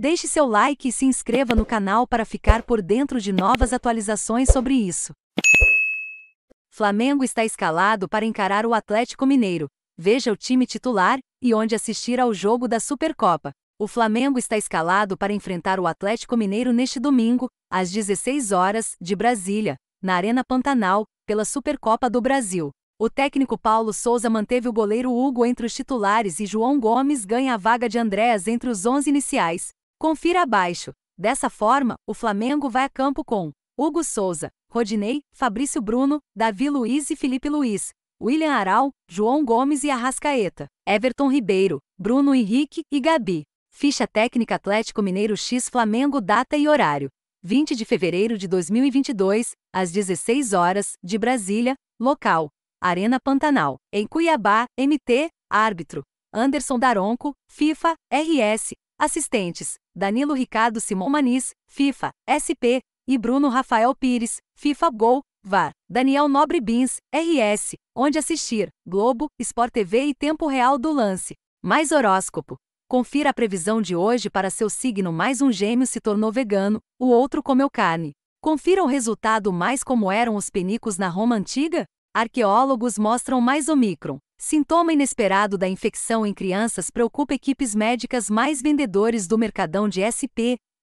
Deixe seu like e se inscreva no canal para ficar por dentro de novas atualizações sobre isso. Flamengo está escalado para encarar o Atlético Mineiro. Veja o time titular e onde assistir ao jogo da Supercopa. O Flamengo está escalado para enfrentar o Atlético Mineiro neste domingo, às 16 horas, de Brasília, na Arena Pantanal, pela Supercopa do Brasil. O técnico Paulo Souza manteve o goleiro Hugo entre os titulares e João Gomes ganha a vaga de Andréas entre os 11 iniciais. Confira abaixo. Dessa forma, o Flamengo vai a campo com Hugo Souza, Rodinei, Fabrício Bruno, Davi Luiz e Felipe Luiz, William Aral, João Gomes e Arrascaeta, Everton Ribeiro, Bruno Henrique e Gabi. Ficha técnica Atlético Mineiro X Flamengo data e horário. 20 de fevereiro de 2022, às 16 horas, de Brasília, local, Arena Pantanal, em Cuiabá, MT, árbitro, Anderson Daronco, FIFA, RS, assistentes, Danilo Ricardo Simon Manis, FIFA, SP, e Bruno Rafael Pires, FIFA Gol, VAR. Daniel Nobre Bins, RS, onde assistir, Globo, Sport TV e Tempo Real do Lance. Mais horóscopo. Confira a previsão de hoje para seu signo mais um gêmeo se tornou vegano, o outro comeu carne. Confira o resultado mais como eram os penicos na Roma antiga? Arqueólogos mostram mais Omicron. Sintoma inesperado da infecção em crianças preocupa equipes médicas mais vendedores do Mercadão de SP,